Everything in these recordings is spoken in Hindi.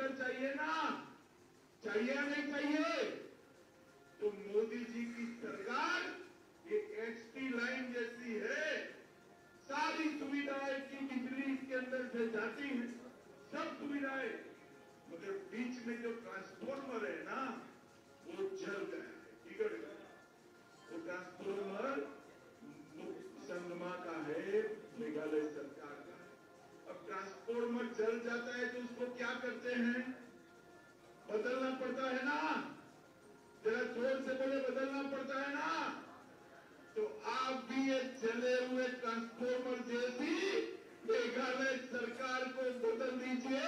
लीडर चाहिए ना चाहिए नहीं चाहिए तो मोदी जी की सरकार ये एचपी लाइन जैसी है सारी सुविधाएं की बिजली इसके अंदर से जाती है सब सुविधाएं मगर बीच में जो ट्रांसफॉर्मर है ना वो जल गया है बिगड़ गया वो ट्रांसफॉर्मर संगमा का है मेघालय सरकार ट्रांसफॉर्मर जल जाता है तो उसको क्या करते हैं बदलना पड़ता है ना जरा जोर से बोले बदलना पड़ता है ना तो आप भी ये जले हुए ट्रांसफॉर्मर जैसी मेघालय सरकार को बदल दीजिए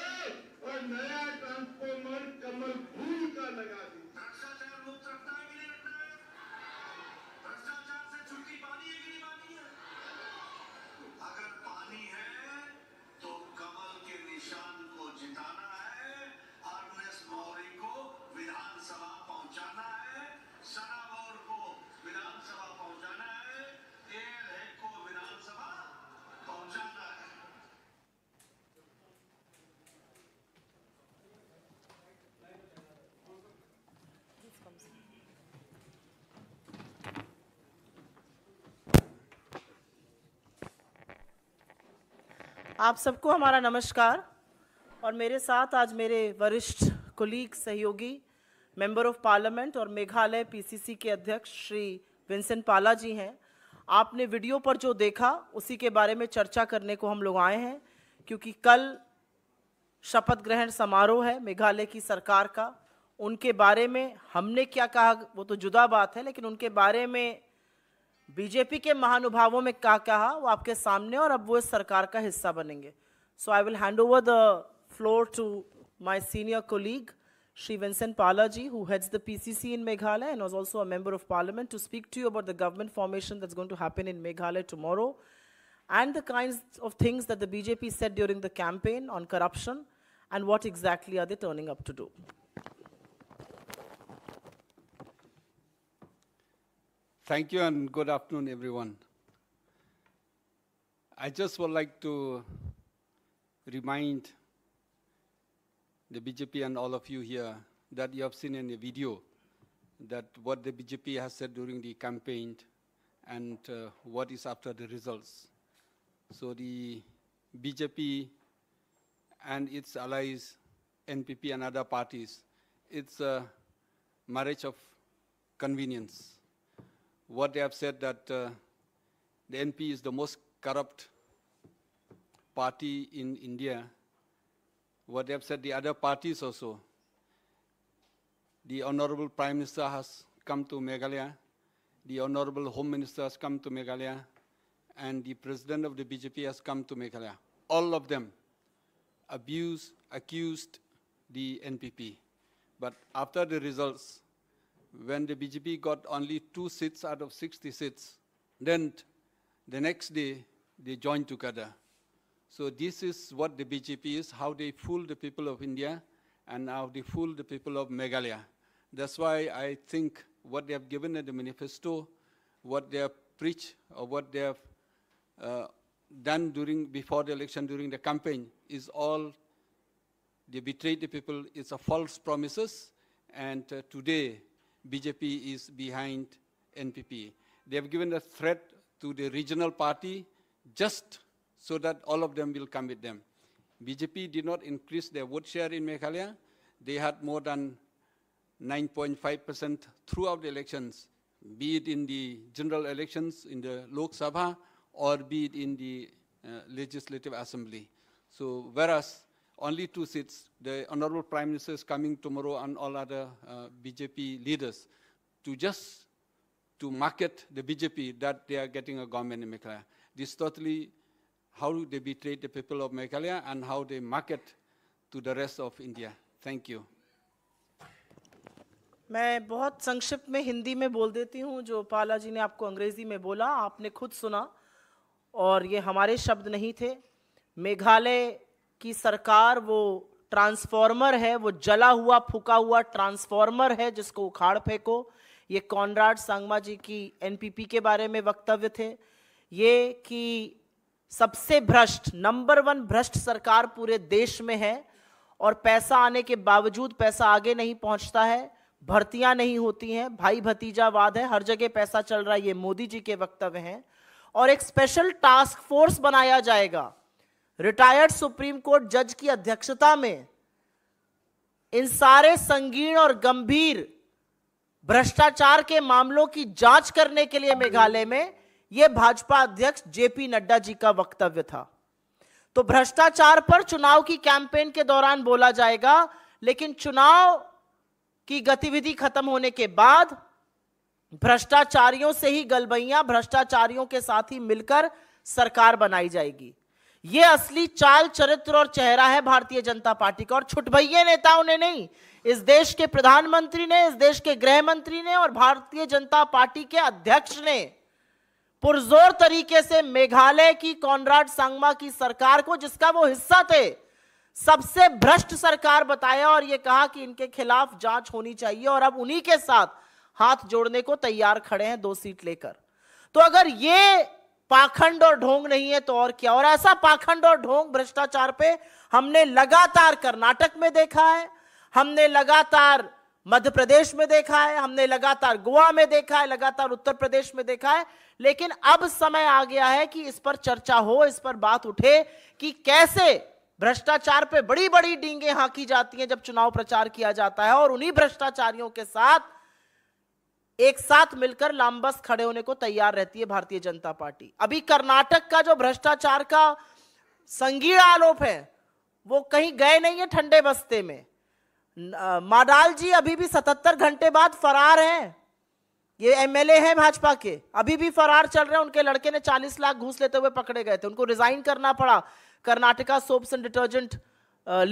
आप सबको हमारा नमस्कार और मेरे साथ आज मेरे वरिष्ठ कुलीग सहयोगी मेंबर ऑफ पार्लियामेंट और मेघालय पीसीसी के अध्यक्ष श्री विंसेंट पाला जी हैं आपने वीडियो पर जो देखा उसी के बारे में चर्चा करने को हम लोग आए हैं क्योंकि कल शपथ ग्रहण समारोह है मेघालय की सरकार का उनके बारे में हमने क्या कहा वो तो जुदा बात है लेकिन उनके बारे में बीजेपी के महानुभावों में क्या क्या है वो आपके सामने और अब वो इस सरकार का हिस्सा बनेंगे so I will hand over the floor to my senior colleague Shri Vincent Pala ji who heads the PCC in Meghalaya and was also a member of parliament to speak to you about the government formation that going to happen in Meghalaya tomorrow and the kind of things that the BJP set during the campaign on corruption and what exactly are they turning up to do Thank you and good afternoon, everyone. I just would like to remind the BJP and all of you here that you have seen in the video that what the BJP has said during the campaign and uh, what is after the results. So the BJP and its allies, NPP and other parties, it's a marriage of convenience what they have said that uh, the NP is the most corrupt party in India. What they have said, the other parties also. The Honorable Prime Minister has come to Meghalaya. The Honorable Home Minister has come to Meghalaya. And the President of the BJP has come to Meghalaya. All of them abused, accused the NPP. But after the results, when the BJP got only two seats out of 60 seats, then the next day they joined together. So this is what the BJP is, how they fool the people of India and how they fool the people of Meghalaya. That's why I think what they have given in the manifesto, what they have preached or what they have uh, done during, before the election, during the campaign, is all they betrayed the people. It's a false promises. And uh, today, BJP is behind NPP. They have given a threat to the regional party just so that all of them will come with them. BJP did not increase their vote share in Meghalaya. They had more than 9.5% throughout the elections, be it in the general elections in the Lok Sabha or be it in the uh, Legislative Assembly. So whereas only two seats. The Honorable Prime Minister is coming tomorrow and all other uh, BJP leaders to just to market the BJP that they are getting a government in Meghalaya. This is totally how they betray the people of Meghalaya and how they market to the rest of India. Thank you. मैं बहुत संक्षिप्त में हिंदी में बोल देती हूँ जो पाला जी ने आपको अंग्रेज़ी में बोला आपने खुद सुना और ये हमारे शब्द नहीं थे मेघालय कि सरकार वो ट्रांसफॉर्मर है वो जला हुआ फूका हुआ ट्रांसफॉर्मर है जिसको उखाड़ फेंको ये कॉनराड सांगमा जी की एनपीपी के बारे में वक्तव्य थे ये कि सबसे भ्रष्ट नंबर वन भ्रष्ट सरकार पूरे देश में है और पैसा आने के बावजूद पैसा आगे नहीं पहुंचता है भर्तियां नहीं होती हैं भाई भतीजावाद है हर जगह पैसा चल रहा है ये मोदी जी के वक्तव्य हैं और एक स्पेशल टास्क फोर्स बनाया जाएगा रिटायर्ड सुप्रीम कोर्ट जज की अध्यक्षता में इन सारे संगीण और गंभीर भ्रष्टाचार के मामलों की जांच करने के लिए मेघालय में यह भाजपा अध्यक्ष जेपी नड्डा जी का वक्तव्य था तो भ्रष्टाचार पर चुनाव की कैंपेन के दौरान बोला जाएगा लेकिन चुनाव की गतिविधि खत्म होने के बाद भ्रष्टाचारियों से ही गलबैया भ्रष्टाचारियों के साथ ही मिलकर सरकार बनाई जाएगी ये असली चाल चरित्र और चेहरा है भारतीय जनता पार्टी का और छुटभैये नेताओं ने नहीं इस देश के प्रधानमंत्री ने इस देश के गृह मंत्री ने और भारतीय जनता पार्टी के अध्यक्ष ने पुरजोर तरीके से मेघालय की कॉनराड सांगमा की सरकार को जिसका वो हिस्सा थे सबसे भ्रष्ट सरकार बताया और ये कहा कि इनके खिलाफ जांच होनी चाहिए और अब उन्हीं के साथ हाथ जोड़ने को तैयार खड़े हैं दो सीट लेकर तो अगर ये पाखंड और ढोंग नहीं है तो और क्या और ऐसा पाखंड और ढोंग भ्रष्टाचार पे हमने लगातार कर्नाटक में देखा है हमने लगातार मध्य प्रदेश में देखा है हमने लगातार गोवा में देखा है लगातार उत्तर प्रदेश में देखा है लेकिन अब समय आ गया है कि इस पर चर्चा हो इस पर बात उठे कि कैसे भ्रष्टाचार पे बड़ी बड़ी डींगे हाँकी जाती हैं जब चुनाव प्रचार किया जाता है और उन्हीं भ्रष्टाचारियों के साथ एक साथ मिलकर लामबस खड़े होने को तैयार रहती है भारतीय जनता पार्टी अभी कर्नाटक का जो भ्रष्टाचार का संगीण आलोप है वो कहीं गए नहीं है ठंडे बस्ते में माडाल जी अभी भी 77 घंटे बाद फरार हैं ये एमएलए हैं भाजपा के अभी भी फरार चल रहे हैं उनके लड़के ने 40 लाख घूस लेते हुए पकड़े गए थे उनको रिजाइन करना पड़ा Karnataka soaps and detergent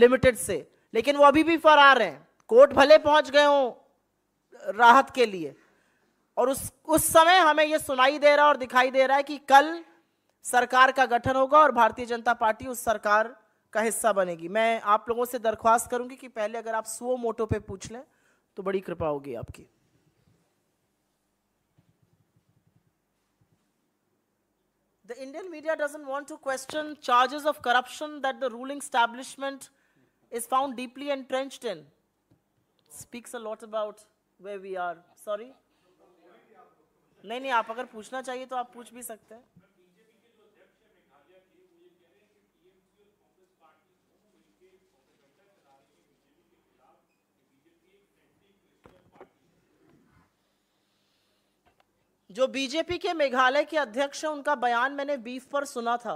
limited से लेकिन वो अभी भी फरार हैं कोर्ट भले पहुंच गए हों राहत के लिए और उस उस समय हमें यह सुनाई दे रहा और दिखाई दे रहा है कि कल सरकार का गठन होगा और भारतीय जनता पार्टी उस सरकार का हिस्सा बनेगी मैं आप लोगों से दरख्वास्त करूंगी कि पहले अगर आप सुओ मोटो पे पूछ लें तो बड़ी कृपा होगी आपकी the Indian media doesn't want to question charges of corruption that the ruling establishment is found deeply entrenched in speaks a about way we are sorry नहीं नहीं आप अगर पूछना चाहिए तो आप पूछ भी सकते हैं जो बीजेपी के मेघालय के अध्यक्ष हैं उनका बयान मैंने बीफ पर सुना था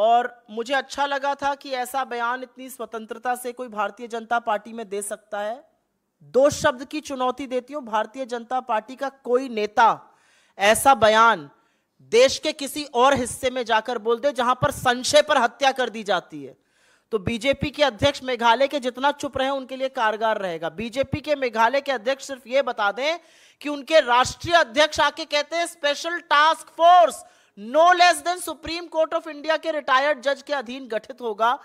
और मुझे अच्छा लगा था कि ऐसा बयान इतनी स्वतंत्रता से कोई भारतीय जनता पार्टी में दे सकता है दो शब्द की चुनौती देती हूं भारतीय जनता पार्टी का कोई नेता ऐसा बयान देश के किसी और हिस्से में जाकर बोल दे जहां पर संशय पर हत्या कर दी जाती है तो बीजेपी के अध्यक्ष मेघालय के जितना चुप रहे उनके लिए कारगर रहेगा बीजेपी के मेघालय के अध्यक्ष सिर्फ ये बता दें कि उनके राष्ट्रीय अध्यक्ष आके कहते हैं special task force no less than supreme court of India के रिटायर्ड जज के अधीन गठित होगा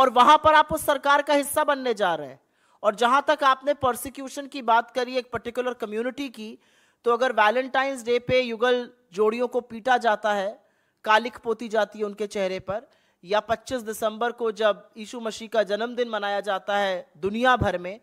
और वहां पर आप उस सरकार का हिस्सा बनने जा रहे हैं और जहां तक आपने प्रोसिक्यूशन की बात करी एक पर्टिकुलर कम्युनिटी की तो अगर वैलेंटाइंस डे पे युगल जोड़ियों को पीटा जाता है कालिक पोती जाती है उनके चेहरे पर या 25 दिसंबर को जब यीशु मसीह का जन्मदिन मनाया जाता है दुनिया भर में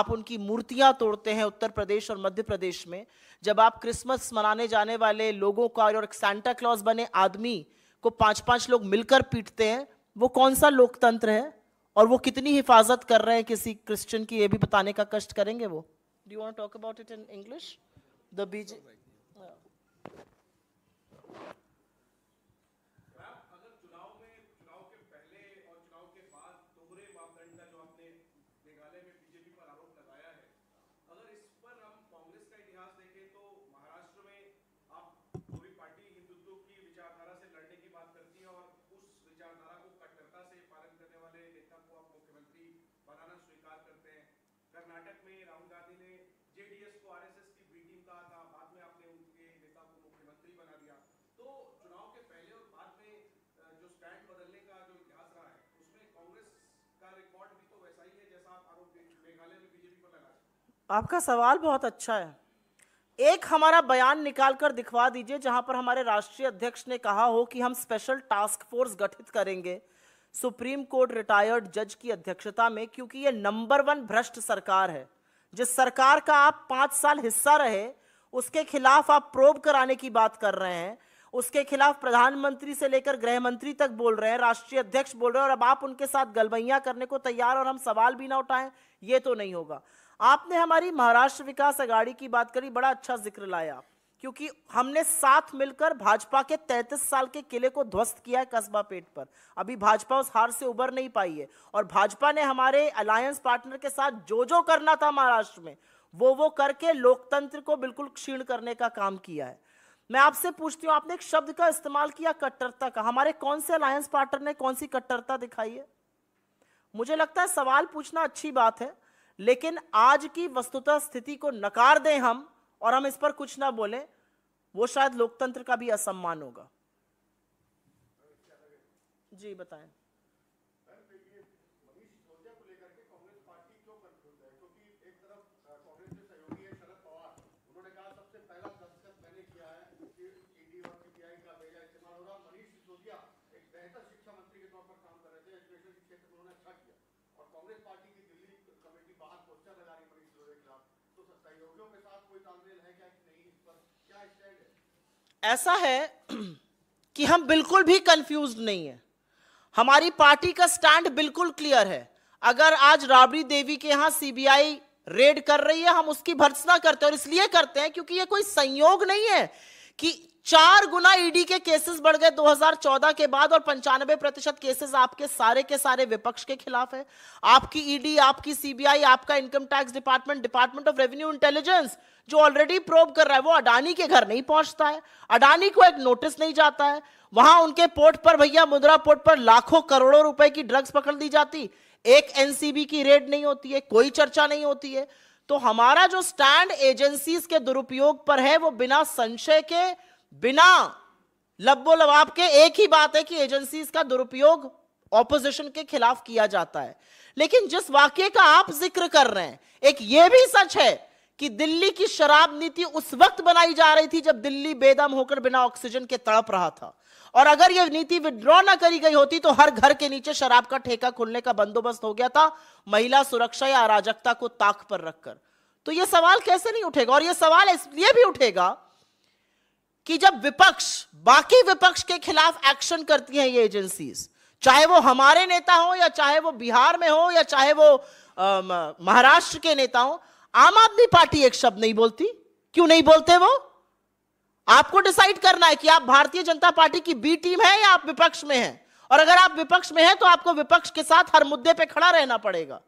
आप उनकी मूर्तियां तोड़ते हैं उत्तर प्रदेश और मध्य प्रदेश में जब आप क्रिसमस मनाने जाने वाले लोगों का और एक सेंटा क्लॉज बने आदमी को पांच पांच लोग मिलकर पीटते हैं वो कौन सा लोकतंत्र है और वो कितनी हिफाजत कर रहे हैं किसी क्रिश्चियन की ये भी बताने का कष्ट करेंगे वो do want talk about it in English the BJP आपका सवाल बहुत अच्छा है एक हमारा बयान निकाल कर दिखवा दीजिए जहां पर हमारे राष्ट्रीय अध्यक्ष ने कहा हो कि हम स्पेशल टास्क फोर्स गठित करेंगे सुप्रीम कोर्ट रिटायर्ड जज की अध्यक्षता में क्योंकि ये नंबर वन भ्रष्ट सरकार है जिस सरकार का आप पांच साल हिस्सा रहे उसके खिलाफ आप प्रोब कराने की बात कर रहे हैं उसके खिलाफ प्रधानमंत्री से लेकर गृह मंत्री तक बोल रहे हैं राष्ट्रीय अध्यक्ष बोल रहे हैं और अब आप उनके साथ गलबैया करने को तैयार और हम सवाल भी ना उठाएं ये तो नहीं होगा आपने हमारी महाराष्ट्र विकास अगाड़ी की बात करी बड़ा अच्छा जिक्र लाया क्योंकि हमने साथ मिलकर भाजपा के 33 साल के किले को ध्वस्त किया है कस्बा पेट पर अभी भाजपा उस हार से उबर नहीं पाई है और भाजपा ने हमारे अलायंस पार्टनर के साथ जो जो करना था महाराष्ट्र में वो वो करके लोकतंत्र को बिल्कुल क्षीण करने का काम किया है मैं आपसे पूछती हूँ आपने एक शब्द का इस्तेमाल किया कट्टरता का हमारे कौन से अलायंस पार्टनर ने कौन सी कट्टरता दिखाई है मुझे लगता है सवाल पूछना अच्छी बात है लेकिन आज की वस्तुतः स्थिति को नकार दें हम और हम इस पर कुछ ना बोले वो शायद लोकतंत्र का भी असम्मान होगा जी बताएं अच्छा पार्टी ऐसा है कि हम बिल्कुल भी कंफ्यूज नहीं है हमारी पार्टी का स्टैंड बिल्कुल क्लियर है अगर आज राबड़ी देवी के यहां सीबीआई रेड कर रही है हम उसकी भर्सना करते हैं और इसलिए करते हैं क्योंकि ये कोई संयोग नहीं है कि चार गुना ईडी e के केसेस बढ़ गए 2014 के बाद और पंचानबे प्रतिशत केसेस आपके सारे के सारे विपक्ष के खिलाफ है आपकी ईडी e आपकी सीबीआई आपका income tax department department of revenue intelligence जो ऑलरेडी प्रोब कर रहा है वो अडानी के घर नहीं पहुंचता है अडानी को एक नोटिस नहीं जाता है वहां उनके पोर्ट पर भैया मुद्रा पोर्ट पर लाखों करोड़ों रुपए की ड्रग्स पकड़ दी जाती एक एनसीबी की रेड नहीं होती है कोई चर्चा नहीं होती है तो हमारा जो स्टैंड एजेंसीज के दुरुपयोग पर है वो बिना संशय के बिना लब्बो लबाब के एक ही बात है कि एजेंसीज का दुरुपयोग ऑपोजिशन के खिलाफ किया जाता है लेकिन जिस वाक्य का आप जिक्र कर रहे हैं एक यह भी सच है कि दिल्ली की शराब नीति उस वक्त बनाई जा रही थी जब दिल्ली बेदम होकर बिना ऑक्सीजन के तड़प रहा था और अगर यह नीति विड्रॉ ना करी गई होती तो हर घर के नीचे शराब का ठेका खुलने का बंदोबस्त हो गया था महिला सुरक्षा या अराजकता को ताक पर रखकर तो यह सवाल कैसे नहीं उठेगा और यह सवाल इसलिए भी उठेगा कि जब विपक्ष बाकी विपक्ष के खिलाफ एक्शन करती हैं ये एजेंसीज चाहे वो हमारे नेता हो या चाहे वो बिहार में हो या चाहे वो महाराष्ट्र के नेता हो आम आदमी पार्टी एक शब्द नहीं बोलती क्यों नहीं बोलते वो आपको डिसाइड करना है कि आप भारतीय जनता पार्टी की बी टीम है या आप विपक्ष में हैं और अगर आप विपक्ष में हैं तो आपको विपक्ष के साथ हर मुद्दे पे खड़ा रहना पड़ेगा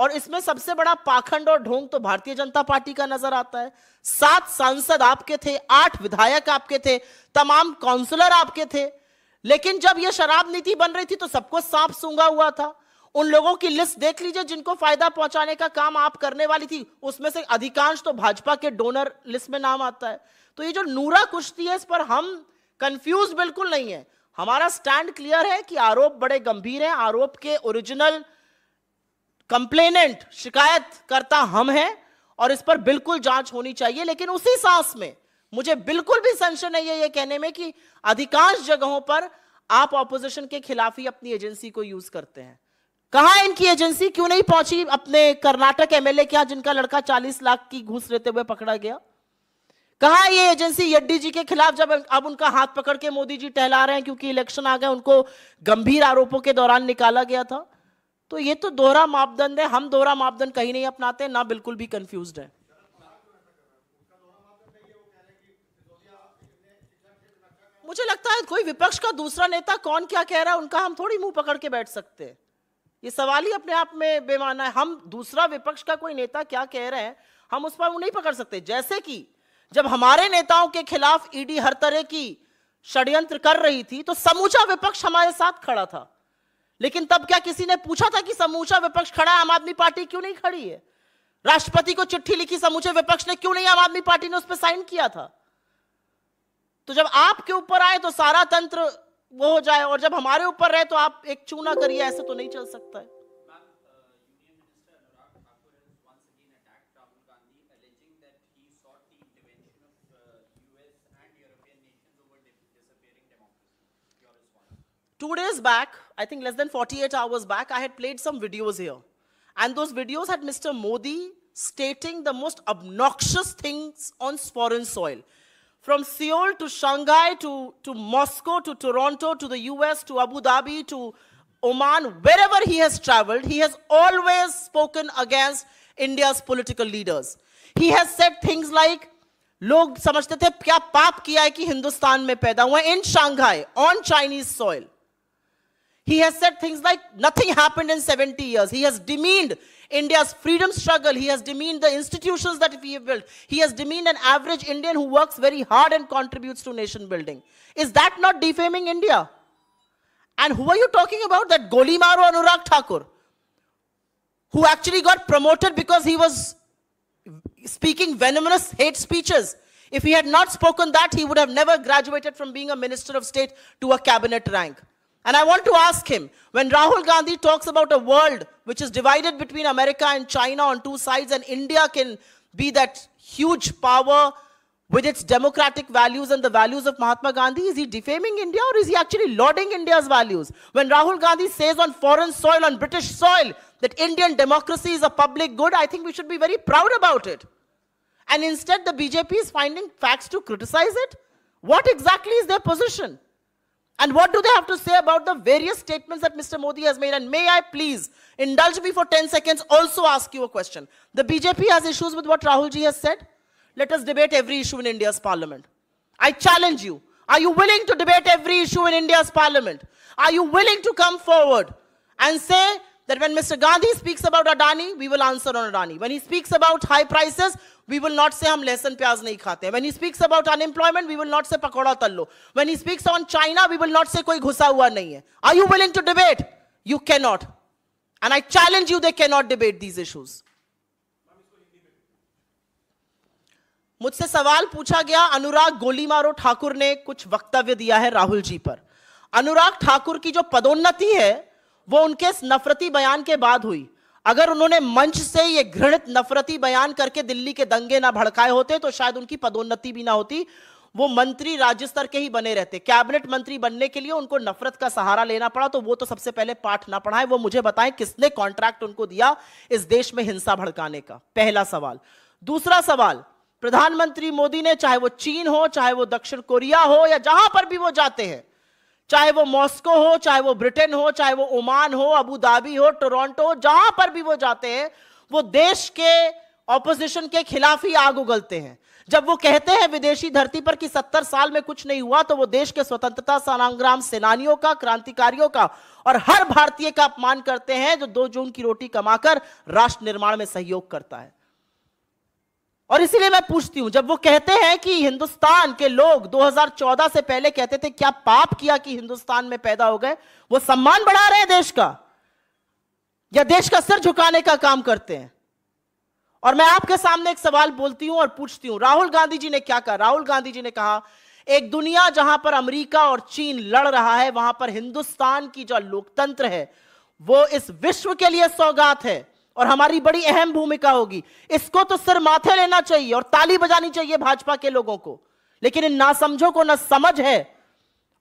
और इसमें सबसे बड़ा पाखंड और ढोंग तो भारतीय जनता पार्टी का नजर आता है सात सांसद आपके थे आठ विधायक आपके थे तमाम काउंसलर आपके थे लेकिन जब यह शराब नीति बन रही थी तो सबको सांप सूंगा हुआ था उन लोगों की लिस्ट देख लीजिए जिनको फायदा पहुंचाने का काम आप करने वाली थी उसमें से अधिकांश तो भाजपा के डोनर लिस्ट में नाम आता है तो ये जो नूरा कुश्ती है इस पर हम कंफ्यूज बिल्कुल नहीं है हमारा स्टैंड क्लियर है कि आरोप बड़े गंभीर हैं आरोप के ओरिजिनल कंप्लेनेंट शिकायत करता हम हैं और इस पर बिल्कुल जांच होनी चाहिए लेकिन उसी सांस में मुझे बिल्कुल भी संशय नहीं है ये कहने में कि अधिकांश जगहों पर आप ऑपोजिशन के खिलाफ ही अपनी एजेंसी को यूज करते हैं कहा इनकी एजेंसी क्यों नहीं पहुंची अपने कर्नाटक एमएलए के यहां जिनका लड़का 40 लाख की घूस लेते हुए पकड़ा गया कहा ये एजेंसी येड्डी जी के खिलाफ जब अब उनका हाथ पकड़ के मोदी जी टहला रहे हैं क्योंकि इलेक्शन आ गए उनको गंभीर आरोपों के दौरान निकाला गया था तो ये तो दोहरा मापदंड है हम दोहरा मापदंड कहीं नहीं अपनाते ना बिल्कुल भी कंफ्यूज है मुझे लगता है कोई विपक्ष का दूसरा नेता कौन क्या कह रहा है उनका हम थोड़ी मुंह पकड़ के बैठ सकते हैं ये सवाल ही अपने आप में बेमाना है हम दूसरा विपक्ष का कोई नेता क्या कह रहे हैं हम उस पर वो नहीं पकड़ सकते जैसे कि जब हमारे नेताओं के खिलाफ ईडी हर तरह की षड्यंत्र कर रही थी तो समूचा विपक्ष हमारे साथ खड़ा था लेकिन तब क्या किसी ने पूछा था कि समूचा विपक्ष खड़ा आम आदमी पार्टी क्यों नहीं खड़ी है राष्ट्रपति को चिट्ठी लिखी समूचे विपक्ष ने क्यों नहीं आम आदमी पार्टी ने उस पर साइन किया था तो जब आपके ऊपर आए तो सारा तंत्र वो हो जाए और जब हमारे ऊपर रहे तो आप एक चूना करिए ऐसे तो नहीं चल सकता है Two days back, I think less than 48 hours back, I had played some videos here. And those videos had Mr. Modi stating the most obnoxious things on foreign soil. From Seoul to Shanghai to, to Moscow to Toronto to the US to Abu Dhabi to Oman, wherever he has traveled, he has always spoken against India's political leaders. He has said things like, लोग समझते थे क्या पाप किया है कि हिंदुस्तान में पैदा हुए in Shanghai he has said things like nothing happened in 70 years. He has demeaned India's freedom struggle. He has demeaned the institutions that we have built. He has demeaned an average Indian who works very hard and contributes to nation building. Is that not defaming India? And who are you talking about? That Golimaro Anurag Thakur, who actually got promoted because he was speaking venomous hate speeches. If he had not spoken that, he would have never graduated from being a minister of state to a cabinet rank. And I want to ask him when Rahul Gandhi talks about a world which is divided between America and China on two sides, and India can be that huge power with its democratic values and the values of Mahatma Gandhi, is he defaming India or is he actually lauding India's values? When Rahul Gandhi says on foreign soil, on British soil, that Indian democracy is a public good, I think we should be very proud about it. And instead, the BJP is finding facts to criticize it. What exactly is their position? And what do they have to say about the various statements that Mr. Modi has made? And may I please indulge me for 10 seconds, also ask you a question. The BJP has issues with what Rahulji has said. Let us debate every issue in India's parliament. I challenge you. Are you willing to debate every issue in India's parliament? Are you willing to come forward and say that when Mr. Gandhi speaks about Adani, we will answer on Adani. When he speaks about high prices, we will not say hum लहसुन प्याज नहीं खाते हैं When he speaks about unemployment, we will not say pakoda tallo. When he speaks on China, we will not say koi ghusa hua nahi hai. Are you willing to debate? You cannot. And I challenge you, they cannot debate these issues. मुझसे सवाल पूछा गया अनुराग गोली मारो ठाकुर ने कुछ वक्तव्य दिया है राहुल जी पर अनुराग ठाकुर की जो पदोन्नति है वो उनके इस नफरती बयान के बाद हुई अगर उन्होंने मंच से ये घृणित नफरती बयान करके दिल्ली के दंगे ना भड़काए होते तो शायद उनकी पदोन्नति भी ना होती वो मंत्री राज्य स्तर के ही बने रहते कैबिनेट मंत्री बनने के लिए उनको नफरत का सहारा लेना पड़ा तो वो तो सबसे पहले पाठ ना पढ़ाए वो मुझे बताएं किसने कॉन्ट्रैक्ट उनको दिया इस देश में हिंसा भड़काने का पहला सवाल दूसरा सवाल प्रधानमंत्री मोदी ने चाहे वो चीन हो चाहे वो दक्षिण कोरिया हो या जहां पर भी वो जाते हैं चाहे वो मॉस्को हो चाहे वो ब्रिटेन हो चाहे वो ओमान हो अबू धाबी हो टोरंटो हो जहां पर भी वो जाते हैं वो देश के ऑपोजिशन के खिलाफ ही आग उगलते हैं जब वो कहते हैं विदेशी धरती पर कि सत्तर साल में कुछ नहीं हुआ तो वो देश के स्वतंत्रता संग्राम सेनानियों का क्रांतिकारियों का और हर भारतीय का अपमान करते हैं जो दो जून की रोटी कमाकर राष्ट्र निर्माण में सहयोग करता है और इसीलिए मैं पूछती हूं जब वो कहते हैं कि हिंदुस्तान के लोग 2014 से पहले कहते थे क्या पाप किया कि हिंदुस्तान में पैदा हो गए वो सम्मान बढ़ा रहे हैं देश का या देश का सिर झुकाने का काम करते हैं और मैं आपके सामने एक सवाल बोलती हूं और पूछती हूं राहुल गांधी जी ने क्या कहा राहुल गांधी जी ने कहा एक दुनिया जहां पर अमेरिका और चीन लड़ रहा है वहां पर हिंदुस्तान की जो लोकतंत्र है वो इस विश्व के लिए सौगात है और हमारी बड़ी अहम भूमिका होगी इसको तो सिर माथे लेना चाहिए और ताली बजानी चाहिए भाजपा के लोगों को लेकिन इन ना समझो को ना समझ है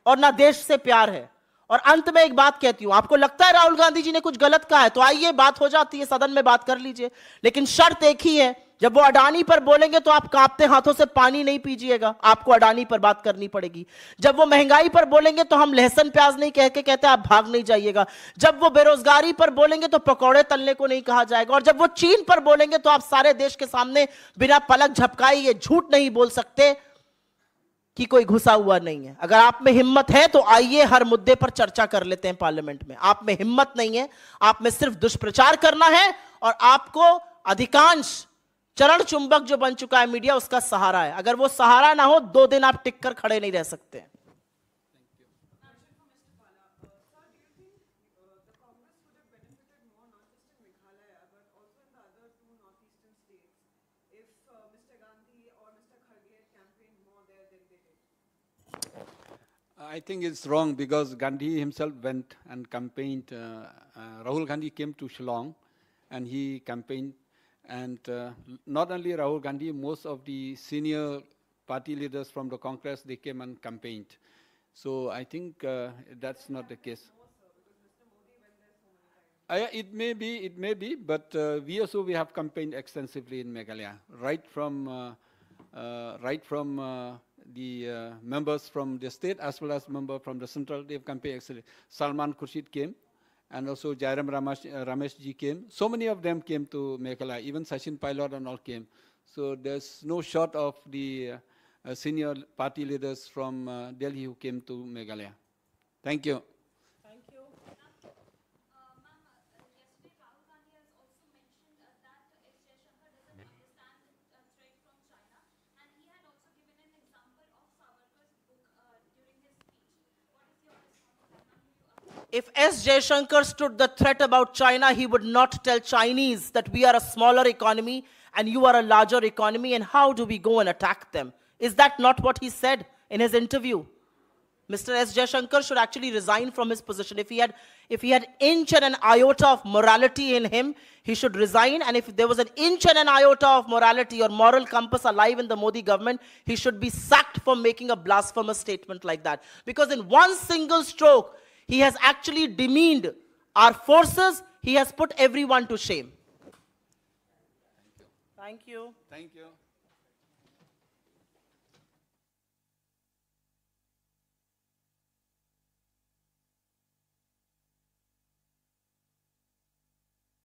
और ना देश से प्यार है और अंत में एक बात कहती हूं आपको लगता है राहुल गांधी जी ने कुछ गलत कहा है तो आइए बात हो जाती है सदन में बात कर लीजिए लेकिन शर्त एक ही है जब वो अडानी पर बोलेंगे तो आप कांपते हाथों से पानी नहीं पीजिएगा आपको अडानी पर बात करनी पड़ेगी जब वो महंगाई पर बोलेंगे तो हम लहसन प्याज नहीं कह के कहते आप भाग नहीं जाइएगा जब वो बेरोजगारी पर बोलेंगे तो पकौड़े तलने को नहीं कहा जाएगा और जब वो चीन पर बोलेंगे तो आप सारे देश के सामने बिना पलक झपकाए ये झूठ नहीं बोल सकते कि कोई घुसा हुआ नहीं है अगर आप में हिम्मत है तो आइए हर मुद्दे पर चर्चा कर लेते हैं पार्लियामेंट में आप में हिम्मत नहीं है आप में सिर्फ दुष्प्रचार करना है और आपको अधिकांश चरण चुंबक जो बन चुका है मीडिया उसका सहारा है अगर वो सहारा ना हो दो दिन आप टिक कर खड़े नहीं रह सकते I think it's wrong because Gandhi himself went and campaigned. Uh, uh, Rahul Gandhi came to Shillong and he campaigned And uh, not only Rahul Gandhi, most of the senior party leaders from the Congress, they came and campaigned. So I think uh, that's not the case. I, uh, it may be, it may be, but uh, we also we have campaigned extensively in Meghalaya, right from uh, uh, right from the members from the state as well as member from the central. They've campaigned extensively. Salman Khurshid came and also Jairam Ramesh, uh, Ramesh ji came. So many of them came to Meghalaya, even Sachin Pilot and all came. So there's no short of the uh, senior party leaders from uh, Delhi who came to Meghalaya. Thank you. If S. Shankar stood the threat about China, he would not tell Chinese that we are a smaller economy and you are a larger economy and how do we go and attack them? Is that not what he said in his interview? Mr. S. Shankar should actually resign from his position. If he had, if he had inch and an iota of morality in him, he should resign. And if there was an inch and an iota of morality or moral compass alive in the Modi government, he should be sacked for making a blasphemous statement like that. Because in one single stroke, he has actually demeaned our forces. He has put everyone to shame. Thank you. Thank you.